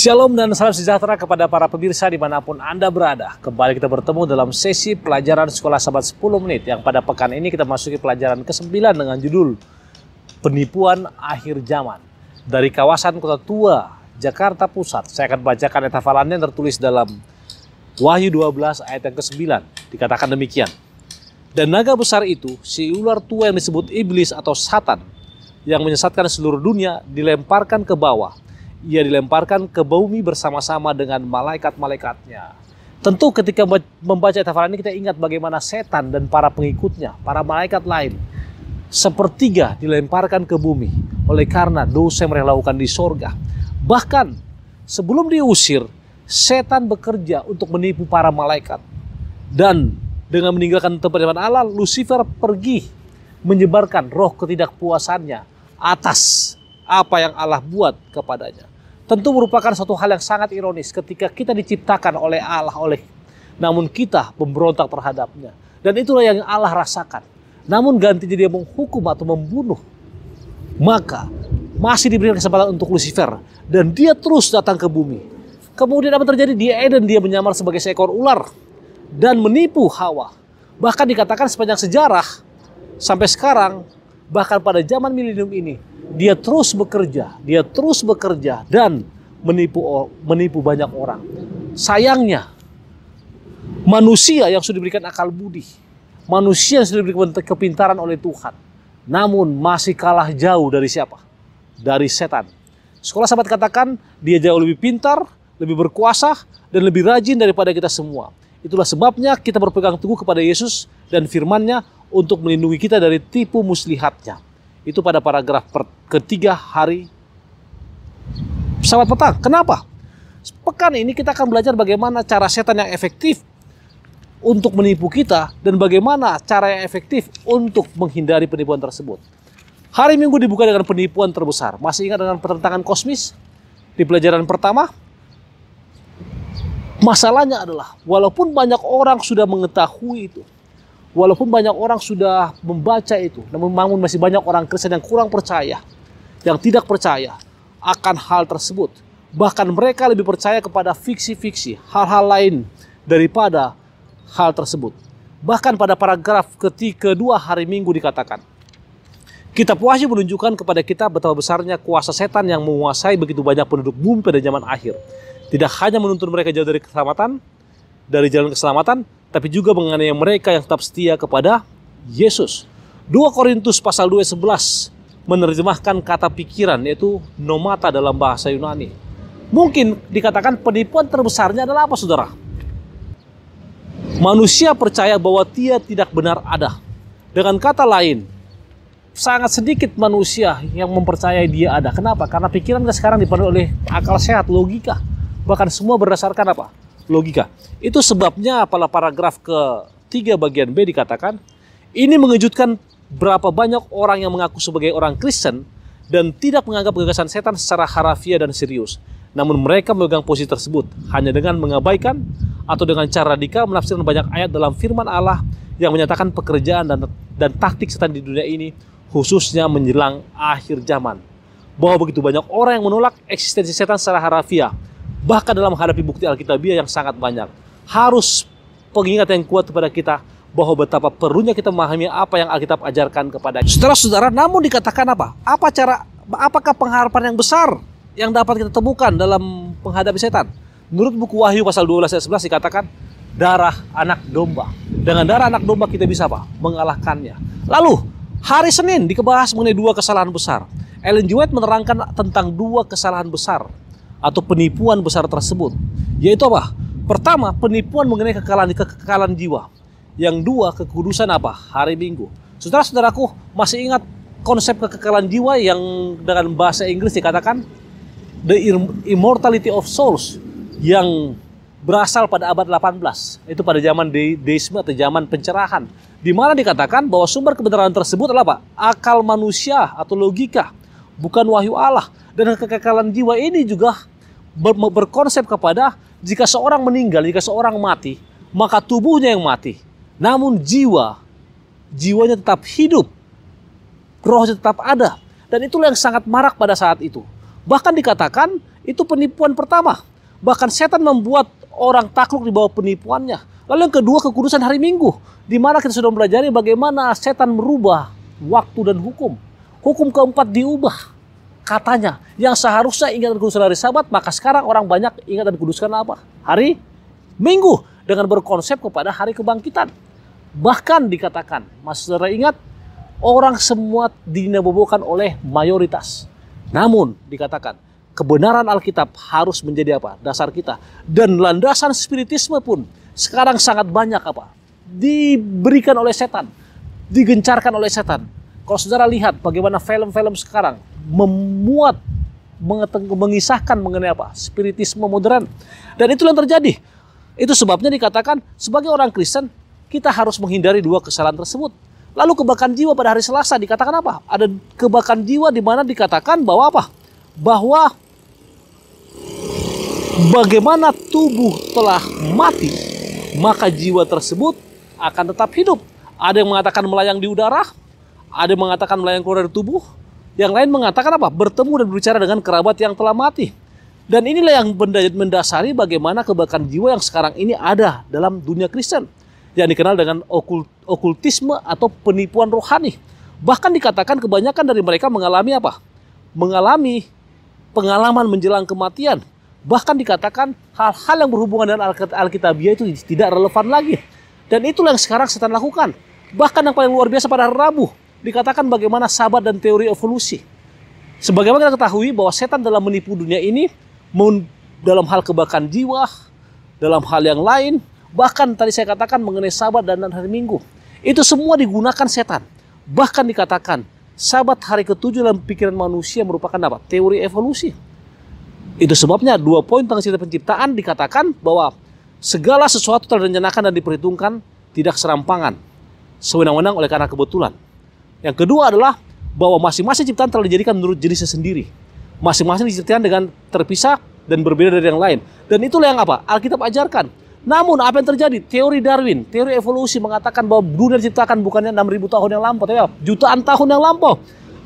Shalom dan salam sejahtera kepada para pemirsa dimanapun Anda berada. Kembali kita bertemu dalam sesi pelajaran Sekolah Sahabat 10 Menit yang pada pekan ini kita masuki pelajaran ke-9 dengan judul Penipuan Akhir Zaman. Dari kawasan Kota Tua, Jakarta Pusat. Saya akan bacakan ayat hafalannya yang tertulis dalam Wahyu 12 ayat yang ke-9. Dikatakan demikian. Dan naga besar itu, si ular tua yang disebut iblis atau satan, yang menyesatkan seluruh dunia, dilemparkan ke bawah ia dilemparkan ke bumi bersama-sama dengan malaikat-malaikatnya. Tentu ketika membaca tafsir ini kita ingat bagaimana setan dan para pengikutnya, para malaikat lain, sepertiga dilemparkan ke bumi oleh karena dosa yang mereka lakukan di sorga. Bahkan sebelum diusir, setan bekerja untuk menipu para malaikat. Dan dengan meninggalkan tempat ibadah Allah, Lucifer pergi menyebarkan roh ketidakpuasannya atas apa yang Allah buat kepadanya. Tentu merupakan satu hal yang sangat ironis ketika kita diciptakan oleh Allah oleh namun kita memberontak terhadapnya. Dan itulah yang Allah rasakan. Namun ganti jadi dia menghukum atau membunuh. Maka masih diberikan kesempatan untuk Lucifer dan dia terus datang ke bumi. Kemudian apa terjadi dia Eden dia menyamar sebagai seekor ular dan menipu Hawa. Bahkan dikatakan sepanjang sejarah sampai sekarang bahkan pada zaman milenium ini dia terus bekerja, dia terus bekerja dan menipu menipu banyak orang. Sayangnya manusia yang sudah diberikan akal budi, manusia yang sudah diberikan kepintaran oleh Tuhan, namun masih kalah jauh dari siapa? Dari setan. Sekolah sahabat katakan dia jauh lebih pintar, lebih berkuasa dan lebih rajin daripada kita semua. Itulah sebabnya kita berpegang teguh kepada Yesus dan firman-Nya untuk melindungi kita dari tipu muslihatnya. Itu pada paragraf ketiga hari Sabat petang. Kenapa? Pekan ini kita akan belajar bagaimana cara setan yang efektif untuk menipu kita dan bagaimana cara yang efektif untuk menghindari penipuan tersebut. Hari Minggu dibuka dengan penipuan terbesar. Masih ingat dengan pertentangan kosmis di pelajaran pertama? Masalahnya adalah walaupun banyak orang sudah mengetahui itu, walaupun banyak orang sudah membaca itu, namun bangun masih banyak orang Kristen yang kurang percaya, yang tidak percaya akan hal tersebut. Bahkan mereka lebih percaya kepada fiksi-fiksi, hal-hal lain daripada hal tersebut. Bahkan pada paragraf ketika dua hari Minggu dikatakan, Kitab Wahyu menunjukkan kepada kita betapa besarnya kuasa setan yang menguasai begitu banyak penduduk bumi pada zaman akhir. Tidak hanya menuntun mereka jauh dari keselamatan, dari jalan keselamatan, tapi juga mengenai mereka yang tetap setia kepada Yesus. 2 Korintus pasal 2 11 menerjemahkan kata pikiran yaitu nomata dalam bahasa Yunani. Mungkin dikatakan penipuan terbesarnya adalah apa saudara? Manusia percaya bahwa dia tidak benar ada. Dengan kata lain, sangat sedikit manusia yang mempercayai dia ada. Kenapa? Karena pikiran kita sekarang dipenuhi oleh akal sehat, logika bahkan semua berdasarkan apa? Logika. Itu sebabnya apalah paragraf tiga bagian B dikatakan, ini mengejutkan berapa banyak orang yang mengaku sebagai orang Kristen dan tidak menganggap gagasan setan secara harafiah dan serius. Namun mereka memegang posisi tersebut hanya dengan mengabaikan atau dengan cara radikal menafsirkan banyak ayat dalam firman Allah yang menyatakan pekerjaan dan dan taktik setan di dunia ini khususnya menjelang akhir zaman. Bahwa begitu banyak orang yang menolak eksistensi setan secara harafiah bahkan dalam menghadapi bukti Alkitabiah yang sangat banyak. Harus pengingat yang kuat kepada kita bahwa betapa perlunya kita memahami apa yang Alkitab ajarkan kepada kita. Saudara-saudara, namun dikatakan apa? Apa cara apakah pengharapan yang besar yang dapat kita temukan dalam menghadapi setan? Menurut buku Wahyu pasal 12 ayat 11 dikatakan darah anak domba. Dengan darah anak domba kita bisa apa? Mengalahkannya. Lalu, hari Senin dikebahas mengenai dua kesalahan besar. Ellen White menerangkan tentang dua kesalahan besar atau penipuan besar tersebut. Yaitu apa? Pertama, penipuan mengenai kekekalan, kekekalan jiwa. Yang dua, kekudusan apa? Hari Minggu. Saudara-saudaraku, masih ingat konsep kekekalan jiwa yang dengan bahasa Inggris dikatakan the immortality of souls yang berasal pada abad 18 itu pada zaman de deisme atau zaman pencerahan di mana dikatakan bahwa sumber kebenaran tersebut adalah apa akal manusia atau logika bukan wahyu Allah dan kekekalan jiwa ini juga ber berkonsep kepada jika seorang meninggal, jika seorang mati, maka tubuhnya yang mati. Namun jiwa, jiwanya tetap hidup. Rohnya tetap ada. Dan itulah yang sangat marak pada saat itu. Bahkan dikatakan itu penipuan pertama. Bahkan setan membuat orang takluk di bawah penipuannya. Lalu yang kedua kekudusan hari Minggu. Di mana kita sudah belajar bagaimana setan merubah waktu dan hukum. Hukum keempat diubah katanya yang seharusnya ingatan kudus dari sahabat, maka sekarang orang banyak ingatan kudus karena apa? Hari Minggu dengan berkonsep kepada hari kebangkitan. Bahkan dikatakan, Mas Saudara ingat, orang semua dinabobokan oleh mayoritas. Namun dikatakan, kebenaran Alkitab harus menjadi apa? Dasar kita. Dan landasan spiritisme pun sekarang sangat banyak apa? Diberikan oleh setan, digencarkan oleh setan kalau saudara lihat bagaimana film-film sekarang memuat mengisahkan mengenai apa? Spiritisme modern. Dan itulah yang terjadi. Itu sebabnya dikatakan sebagai orang Kristen kita harus menghindari dua kesalahan tersebut. Lalu kebakan jiwa pada hari Selasa dikatakan apa? Ada kebakan jiwa di mana dikatakan bahwa apa? Bahwa bagaimana tubuh telah mati, maka jiwa tersebut akan tetap hidup. Ada yang mengatakan melayang di udara, ada yang mengatakan melayang keluar dari tubuh, yang lain mengatakan apa? Bertemu dan berbicara dengan kerabat yang telah mati. Dan inilah yang mendasari bagaimana kebakaran jiwa yang sekarang ini ada dalam dunia Kristen. Yang dikenal dengan okult, okultisme atau penipuan rohani. Bahkan dikatakan kebanyakan dari mereka mengalami apa? Mengalami pengalaman menjelang kematian. Bahkan dikatakan hal-hal yang berhubungan dengan Alkitabiah itu tidak relevan lagi. Dan itulah yang sekarang setan lakukan. Bahkan yang paling luar biasa pada Rabu dikatakan bagaimana sabar dan teori evolusi. Sebagaimana kita ketahui bahwa setan dalam menipu dunia ini dalam hal kebakaran jiwa, dalam hal yang lain, bahkan tadi saya katakan mengenai sabat dan hari minggu. Itu semua digunakan setan. Bahkan dikatakan sabat hari ketujuh dalam pikiran manusia merupakan apa? Teori evolusi. Itu sebabnya dua poin tentang cerita penciptaan dikatakan bahwa segala sesuatu telah direncanakan dan diperhitungkan tidak serampangan, sewenang-wenang oleh karena kebetulan. Yang kedua adalah bahwa masing-masing ciptaan telah dijadikan menurut jenisnya sendiri. Masing-masing diciptakan dengan terpisah dan berbeda dari yang lain. Dan itulah yang apa? Alkitab ajarkan. Namun apa yang terjadi? Teori Darwin, teori evolusi mengatakan bahwa dunia diciptakan bukannya 6000 tahun yang lampau, tapi apa? jutaan tahun yang lampau.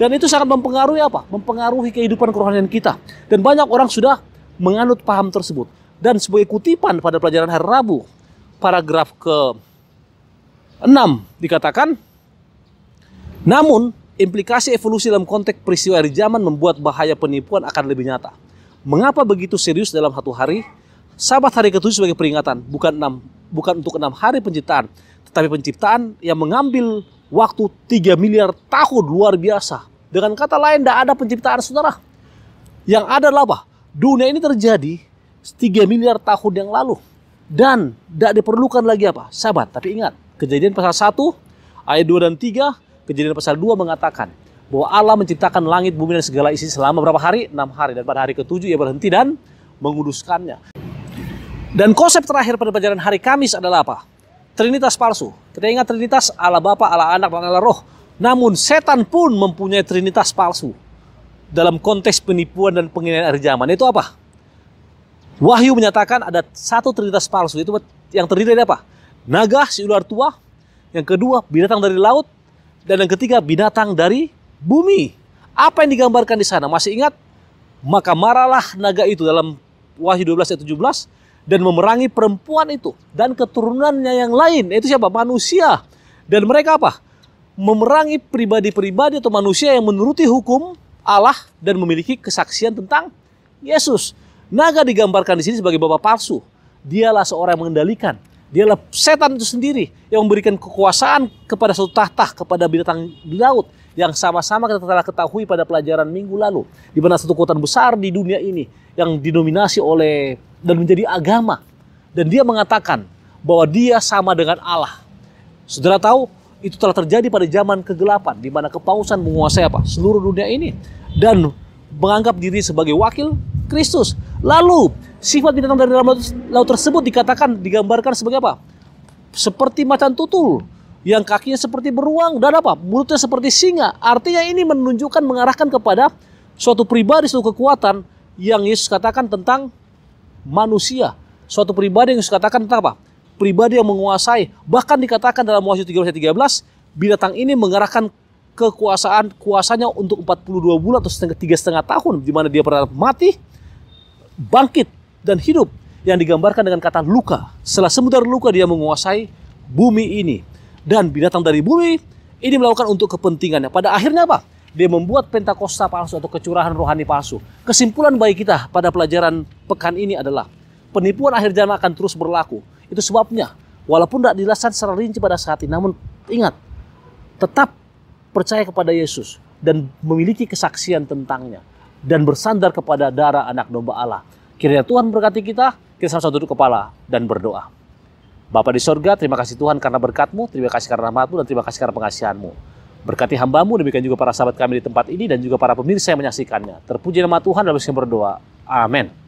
Dan itu sangat mempengaruhi apa? Mempengaruhi kehidupan kerohanian kita. Dan banyak orang sudah menganut paham tersebut. Dan sebagai kutipan pada pelajaran hari Rabu, paragraf ke 6 dikatakan namun, implikasi evolusi dalam konteks peristiwa dari zaman membuat bahaya penipuan akan lebih nyata. Mengapa begitu serius dalam satu hari? Sabat hari ketujuh sebagai peringatan, bukan enam, bukan untuk enam hari penciptaan, tetapi penciptaan yang mengambil waktu 3 miliar tahun luar biasa. Dengan kata lain, tidak ada penciptaan saudara. Yang ada adalah apa? Dunia ini terjadi 3 miliar tahun yang lalu. Dan tidak diperlukan lagi apa? Sabat. Tapi ingat, kejadian pasal 1, ayat 2 dan 3, Kejadian pasal 2 mengatakan bahwa Allah menciptakan langit, bumi, dan segala isi selama berapa hari? 6 hari. Dan pada hari ketujuh ia berhenti dan menguduskannya. Dan konsep terakhir pada pelajaran hari Kamis adalah apa? Trinitas palsu. Kita ingat Trinitas Allah Bapa, Allah Anak, dan Allah Roh. Namun setan pun mempunyai Trinitas palsu. Dalam konteks penipuan dan penginginan hari zaman. Itu apa? Wahyu menyatakan ada satu Trinitas palsu. Itu yang terdiri dari apa? Naga, si ular tua. Yang kedua, binatang dari laut. Dan yang ketiga binatang dari bumi. Apa yang digambarkan di sana? Masih ingat? Maka maralah naga itu dalam Wahyu 12 ayat 17 dan memerangi perempuan itu dan keturunannya yang lain. Itu siapa? Manusia. Dan mereka apa? Memerangi pribadi-pribadi atau manusia yang menuruti hukum Allah dan memiliki kesaksian tentang Yesus. Naga digambarkan di sini sebagai bapak palsu. Dialah seorang yang mengendalikan Dialah setan itu sendiri yang memberikan kekuasaan kepada satu tahta, kepada binatang di laut yang sama-sama kita telah ketahui pada pelajaran minggu lalu di mana satu kekuatan besar di dunia ini yang dinominasi oleh dan menjadi agama dan dia mengatakan bahwa dia sama dengan Allah. Saudara tahu itu telah terjadi pada zaman kegelapan di mana kepausan menguasai apa seluruh dunia ini dan menganggap diri sebagai wakil Kristus. Lalu Sifat binatang dari dalam laut, tersebut dikatakan, digambarkan sebagai apa? Seperti macan tutul, yang kakinya seperti beruang dan apa? Mulutnya seperti singa. Artinya ini menunjukkan mengarahkan kepada suatu pribadi, suatu kekuatan yang Yesus katakan tentang manusia. Suatu pribadi yang Yesus katakan tentang apa? Pribadi yang menguasai. Bahkan dikatakan dalam Wahyu 13 13, binatang ini mengarahkan kekuasaan kuasanya untuk 42 bulan atau setengah tiga setengah tahun di mana dia pernah mati bangkit dan hidup yang digambarkan dengan kata luka. Setelah semudar luka dia menguasai bumi ini. Dan binatang dari bumi ini melakukan untuk kepentingannya. Pada akhirnya apa? Dia membuat pentakosta palsu atau kecurahan rohani palsu. Kesimpulan baik kita pada pelajaran pekan ini adalah penipuan akhir zaman akan terus berlaku. Itu sebabnya walaupun tidak dijelaskan secara rinci pada saat ini, namun ingat tetap percaya kepada Yesus dan memiliki kesaksian tentangnya dan bersandar kepada darah anak domba Allah. Kiranya Tuhan berkati kita, kita sama-sama duduk kepala dan berdoa. Bapa di sorga, terima kasih Tuhan karena berkatmu, terima kasih karena rahmatmu, dan terima kasih karena pengasihanmu. Berkati hambamu, demikian juga para sahabat kami di tempat ini, dan juga para pemirsa yang menyaksikannya. Terpuji nama Tuhan, dalam berdoa. Amin.